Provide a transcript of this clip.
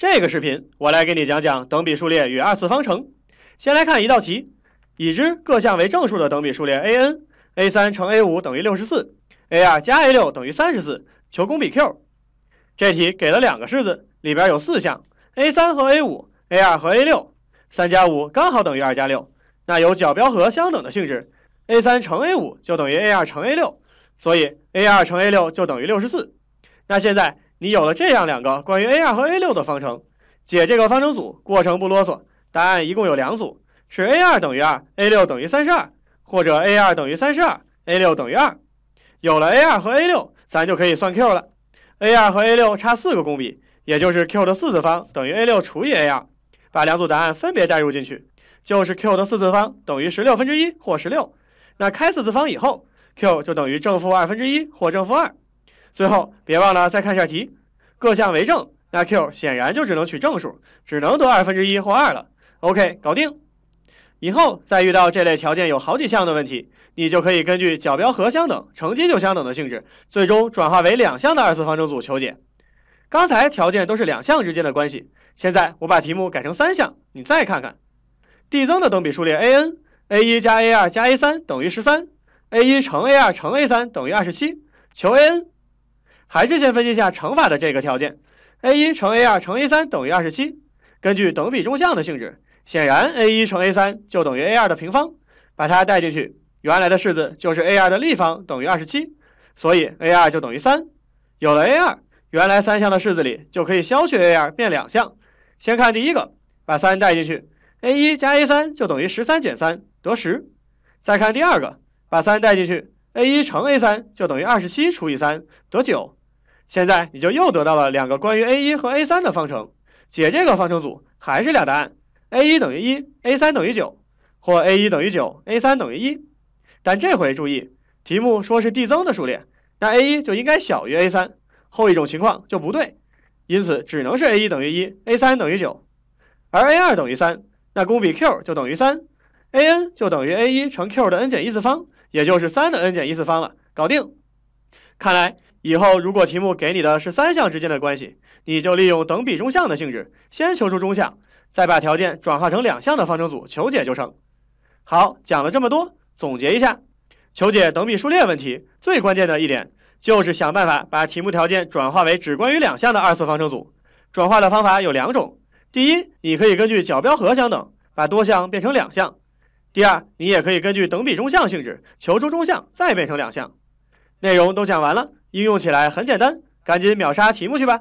这个视频我来给你讲讲等比数列与二次方程。先来看一道题，已知各项为正数的等比数列 a n，a 三乘 a 五等于六十四，a 二加 a 六等于三十四，求公比 q。这题给了两个式子，里边有四项，a 三和 a 五，a 二和 a 六，三加五刚好等于二加六，那有角标和相等的性质，a 三乘 a 五就等于 a 二乘 a 六，所以 a 二乘 a 六就等于六十四，那现在。你有了这样两个关于 a 二和 a 六的方程，解这个方程组过程不啰嗦，答案一共有两组，是 a 二等于二，a 六等于三十二，或者 a 二等于三十二，a 六等于二。有了 a 二和 a 六，咱就可以算 q 了。a 二和 a 六差四个公比，也就是 q 的四次方等于 a 六除以 a 二。把两组答案分别代入进去，就是 q 的四次方等于十六分之一或十六。那开四次方以后，q 就等于正负二分之一或正负二。最后别忘了再看一下题，各项为正，那 q 显然就只能取正数，只能得二分之一或二了。OK，搞定。以后再遇到这类条件有好几项的问题，你就可以根据角标和相等，乘积就相等的性质，最终转化为两项的二次方程组求解。刚才条件都是两项之间的关系，现在我把题目改成三项，你再看看。递增的等比数列 a n，a 一加 a 二加 a 三等于十三，a 一乘 a 二乘 a 三等于二十七，求 a n。还是先分析一下乘法的这个条件，a 一乘 a 二乘 a 三等于二十七。根据等比中项的性质，显然 a 一乘 a 三就等于 a 二的平方，把它带进去，原来的式子就是 a 二的立方等于二十七，所以 a 二就等于三。有了 a 二，原来三项的式子里就可以消去 a 二，变两项。先看第一个，把三带进去，a 一加 a 三就等于十三减三得十。再看第二个，把三带进去，a 一乘 a 三就等于二十七除以三得九。现在你就又得到了两个关于 a 一和 a 三的方程，解这个方程组还是俩答案：a 一等于一，a 三等于九，或 a 一等于九，a 三等于一。但这回注意，题目说是递增的数列，那 a 一就应该小于 a 三，后一种情况就不对，因此只能是 a 一等于一，a 三等于九，而 a 二等于三，那公比 q 就等于三，a n 就等于 a 一乘 q 的 n 减一次方，也就是三的 n 减一次方了，搞定。看来。以后如果题目给你的是三项之间的关系，你就利用等比中项的性质，先求出中项，再把条件转化成两项的方程组求解就成。好，讲了这么多，总结一下，求解等比数列问题最关键的一点就是想办法把题目条件转化为只关于两项的二次方程组。转化的方法有两种，第一，你可以根据角标和相等把多项变成两项；第二，你也可以根据等比中项性质求出中项，再变成两项。内容都讲完了。应用起来很简单，赶紧秒杀题目去吧！